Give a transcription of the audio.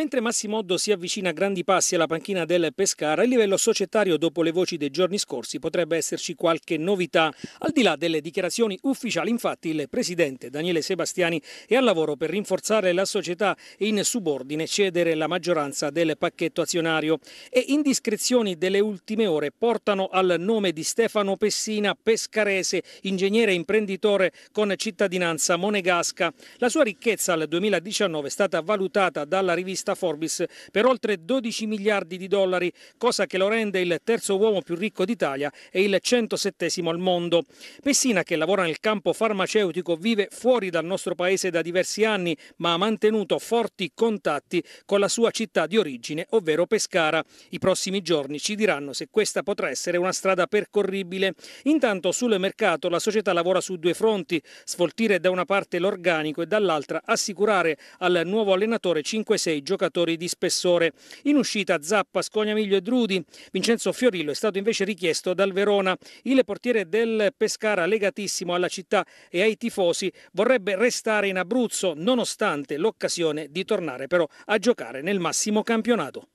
Mentre Massimoddo si avvicina a grandi passi alla panchina del Pescara, a livello societario dopo le voci dei giorni scorsi potrebbe esserci qualche novità. Al di là delle dichiarazioni ufficiali, infatti, il presidente Daniele Sebastiani è al lavoro per rinforzare la società e in subordine cedere la maggioranza del pacchetto azionario. E indiscrezioni delle ultime ore portano al nome di Stefano Pessina, pescarese, ingegnere e imprenditore con cittadinanza monegasca. La sua ricchezza al 2019 è stata valutata dalla rivista lista Forbes per oltre 12 miliardi di dollari, cosa che lo rende il terzo uomo più ricco d'Italia e il 107 al mondo. Messina, che lavora nel campo farmaceutico, vive fuori dal nostro paese da diversi anni, ma ha mantenuto forti contatti con la sua città di origine, ovvero Pescara. I prossimi giorni ci diranno se questa potrà essere una strada percorribile. Intanto sul mercato la società lavora su due fronti, svoltire da una parte l'organico e dall'altra assicurare al nuovo allenatore 5-6 giocatori giocatori di spessore. In uscita Zappa, Scognamiglio e Drudi. Vincenzo Fiorillo è stato invece richiesto dal Verona. Il portiere del Pescara, legatissimo alla città e ai tifosi, vorrebbe restare in Abruzzo nonostante l'occasione di tornare però a giocare nel massimo campionato.